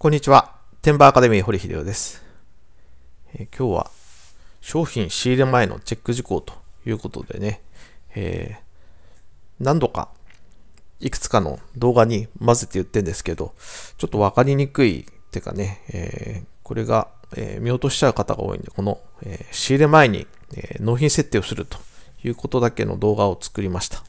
こんにちは。テンバーアカデミー堀秀夫です、えー、今日は商品仕入れ前のチェック事項ということでね、えー、何度かいくつかの動画に混ぜて言ってんですけど、ちょっとわかりにくいってかね、えー、これが、え見落としちゃう方が多いんで、この、え仕入れ前に、え納品設定をするということだけの動画を作りました。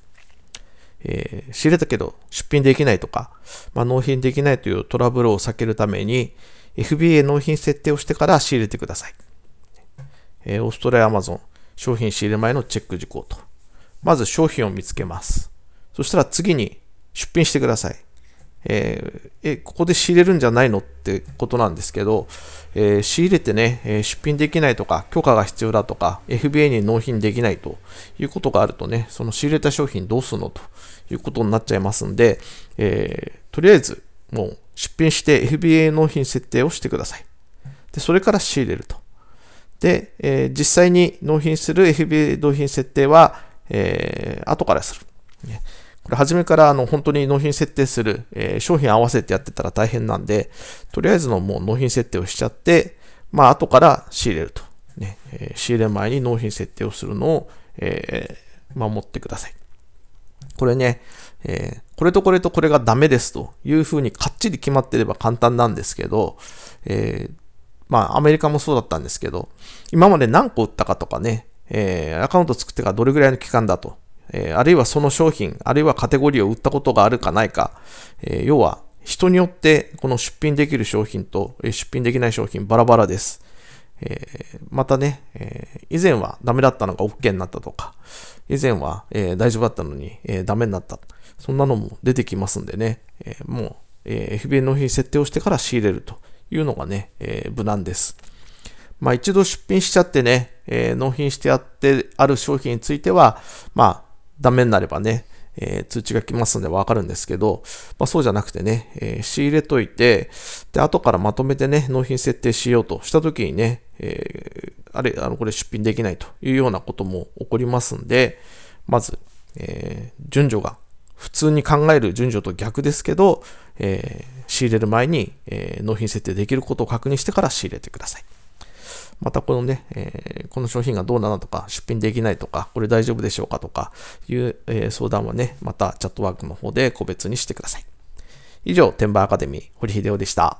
えー、仕入れたけど出品できないとか、まあ、納品できないというトラブルを避けるために、FBA 納品設定をしてから仕入れてください。えー、オーストラリアアマゾン商品仕入れ前のチェック事項と。まず商品を見つけます。そしたら次に出品してください。えー、え、ここで仕入れるんじゃないのってことなんですけど、えー、仕入れてね、えー、出品できないとか、許可が必要だとか、FBA に納品できないということがあるとね、その仕入れた商品どうするのということになっちゃいますんで、えとりあえずもう出品して FBA 納品設定をしてください。で、それから仕入れると。で、え実際に納品する FBA 納品設定は、え後からする。ねこれ初めからあの本当に納品設定する、えー、商品合わせてやってたら大変なんで、とりあえずのもう納品設定をしちゃって、まあ後から仕入れると。ねえー、仕入れ前に納品設定をするのを、えー、守ってください。これね、えー、これとこれとこれがダメですというふうにかっちり決まってれば簡単なんですけど、えー、まあアメリカもそうだったんですけど、今まで何個売ったかとかね、えー、アカウント作ってからどれぐらいの期間だとえー、あるいはその商品、あるいはカテゴリーを売ったことがあるかないか、えー、要は人によってこの出品できる商品と出品できない商品バラバラです。えー、またね、えー、以前はダメだったのが OK になったとか、以前は、えー、大丈夫だったのに、えー、ダメになった。そんなのも出てきますんでね、えー、もう、えー、FBA 納品設定をしてから仕入れるというのがね、えー、無難です。まあ一度出品しちゃってね、えー、納品してあってある商品については、まあ、ダメになればね、えー、通知が来ますんでわかるんですけど、まあ、そうじゃなくてね、えー、仕入れといて、で、後からまとめてね、納品設定しようとした時にね、えー、あれ、あの、これ出品できないというようなことも起こりますんで、まず、え順序が、普通に考える順序と逆ですけど、え仕入れる前に、え納品設定できることを確認してから仕入れてください。またこのね、えー、この商品がどうなのとか、出品できないとか、これ大丈夫でしょうかとかいう、えー、相談はね、またチャットワークの方で個別にしてください。以上、テンバーアカデミー、堀秀夫でした。